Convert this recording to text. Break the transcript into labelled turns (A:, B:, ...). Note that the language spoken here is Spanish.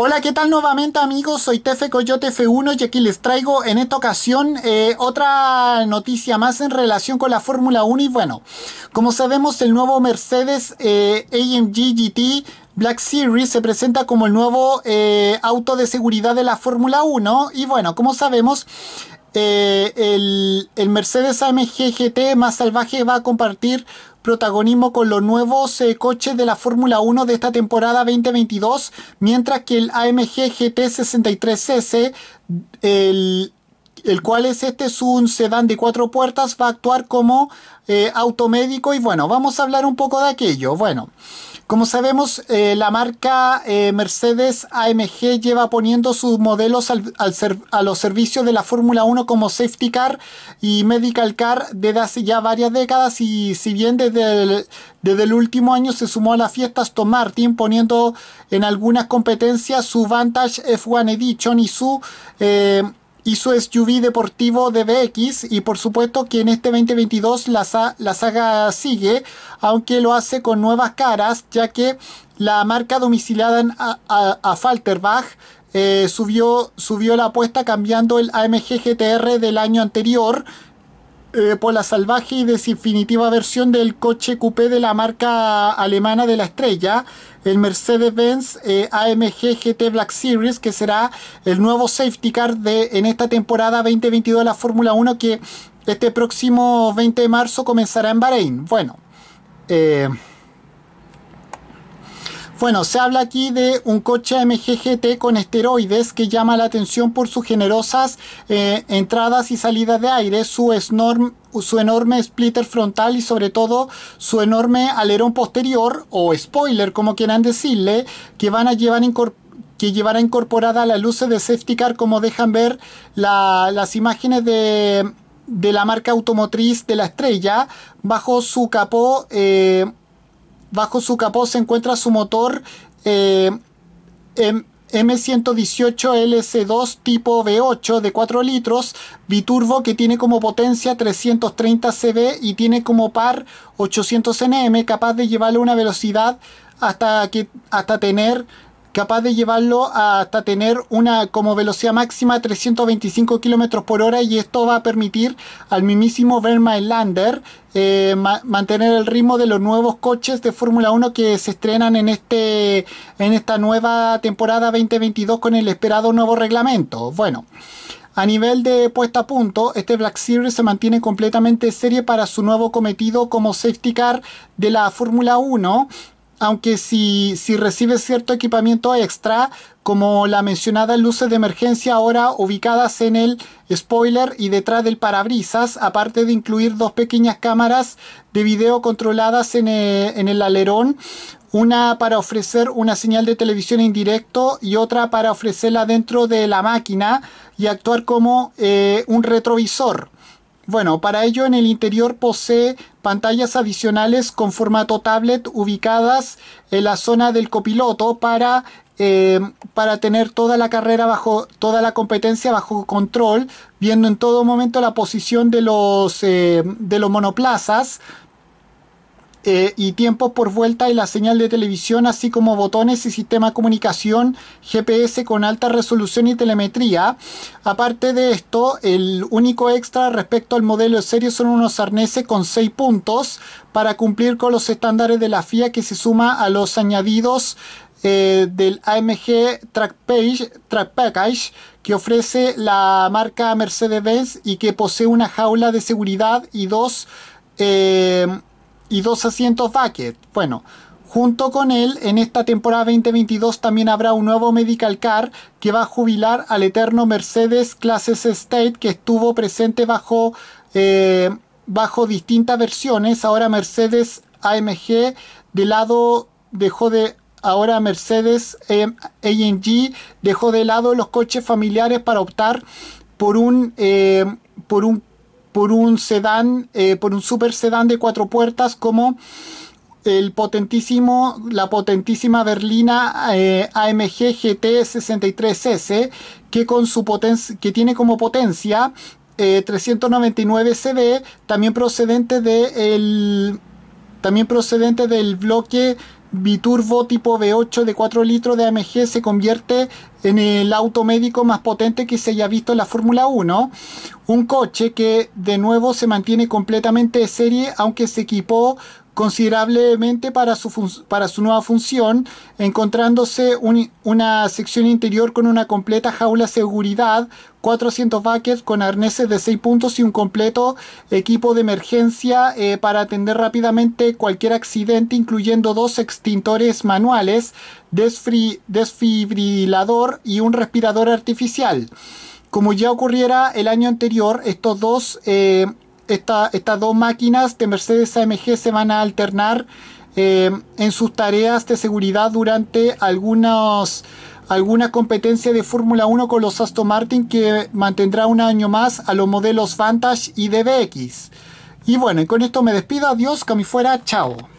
A: Hola, ¿qué tal nuevamente amigos? Soy Tefe Coyote F1 y aquí les traigo en esta ocasión eh, otra noticia más en relación con la Fórmula 1 y bueno, como sabemos el nuevo Mercedes eh, AMG GT Black Series se presenta como el nuevo eh, auto de seguridad de la Fórmula 1 y bueno, como sabemos, este, el, Mercedes AMG GT más salvaje va a compartir protagonismo con los nuevos eh, coches de la Fórmula 1 de esta temporada 2022, mientras que el AMG GT 63S, el, cual es este, es un sedán de cuatro puertas, va a actuar como eh, automédico y bueno, vamos a hablar un poco de aquello. Bueno. Como sabemos, eh, la marca eh, Mercedes AMG lleva poniendo sus modelos al, ser, a los servicios de la Fórmula 1 como safety car y medical car desde hace ya varias décadas y si bien desde el, desde el último año se sumó a las fiestas Tom Martin poniendo en algunas competencias su Vantage F1 Edition y su... Eh, su SUV deportivo DBX... y por supuesto que en este 2022 la, saga sigue, aunque lo hace con nuevas caras, ya que la marca domiciliada en a, Falterbach eh, subió, subió la apuesta cambiando el AMG GTR del año anterior, eh, por la salvaje y definitiva versión del coche coupé de la marca alemana de la estrella, el Mercedes-Benz eh, AMG GT Black Series, que será el nuevo safety car de, en esta temporada 2022 de la Fórmula 1, que este próximo 20 de marzo comenzará en Bahrein. Bueno, eh, bueno, se habla aquí de un coche MGGT con esteroides que llama la atención por sus generosas eh, entradas y salidas de aire, su, enorme splitter frontal y sobre todo su enorme alerón posterior o spoiler, como quieran decirle, que van a llevar que llevará incorporada la luces de safety car como dejan ver las imágenes de, la marca automotriz de la estrella bajo su capó eh, Bajo su capó se encuentra su motor eh, M118LC2 tipo V8 de 4 litros, biturbo que tiene como potencia 330 CV y tiene como par 800 Nm, capaz de llevarle una velocidad hasta, hasta tener capaz de llevarlo hasta tener una como velocidad máxima 325 kilómetros por hora y esto va a permitir al mismísimo Verma eh, mantener el ritmo de los nuevos coches de Fórmula 1 que se estrenan en este en esta nueva temporada 2022 con el esperado nuevo reglamento bueno a nivel de puesta a punto, este Black Series se mantiene completamente serie para su nuevo cometido como safety car de la Fórmula 1 aunque si, si recibes cierto equipamiento extra, como la mencionada luces de emergencia ahora ubicadas en el spoiler y detrás del parabrisas, aparte de incluir dos pequeñas cámaras de video controladas en eh, el, alerón, una para ofrecer una señal de televisión en directo y otra para ofrecerla dentro de la máquina y actuar como eh, un retrovisor. Bueno, para ello en el interior posee pantallas adicionales con formato tablet ubicadas en la zona del copiloto para, eh, para tener toda la carrera bajo, toda la competencia bajo control, viendo en todo momento la posición de los, eh, de los monoplazas eh, y tiempos por vuelta y la señal de televisión, así como botones y sistema de comunicación GPS con alta resolución y telemetría. Aparte de esto, el único extra respecto al modelo de serie son unos arneses con 6 puntos para cumplir con los estándares de la FIA que se suma a los añadidos eh, del AMG Track, Package que ofrece la marca Mercedes-Benz y que posee una jaula de seguridad y dos eh, y dos asientos bucket. Bueno, Junto con él, en esta temporada 2022 también habrá un nuevo Medical Car que va a jubilar al eterno Mercedes Classes State que estuvo presente bajo, eh, bajo distintas versiones. Ahora Mercedes AMG de lado dejó de... Ahora Mercedes em, dejó de lado los coches familiares para optar por un, eh, por un por un sedán, eh, por un super sedán de cuatro puertas como el potentísimo, la potentísima berlina AMG GT 63S que, con su que tiene como potencia 399 eh, CD, también procedente de el, también procedente del bloque biturbo tipo V8 de 4 litros de AMG se convierte en el auto médico más potente que se haya visto en la Fórmula 1. Un coche que de nuevo se mantiene completamente de serie, aunque se equipó considerablemente para su, para su nueva función, encontrándose una sección interior con una completa jaula seguridad, 400 buckets con arneses de 6 puntos y un completo equipo de emergencia eh, para atender rápidamente cualquier accidente, incluyendo dos extintores manuales, desfibrilador y un respirador artificial. Como ya ocurriera el año anterior, estos dos... Eh, estas dos máquinas de Mercedes AMG se van a alternar eh, en sus tareas de seguridad durante algunos, alguna competencia de Fórmula 1 con los Aston Martin que mantendrá un año más a los modelos Vantage y DBX. Y bueno, con esto me despido, adiós, que fuera, chao.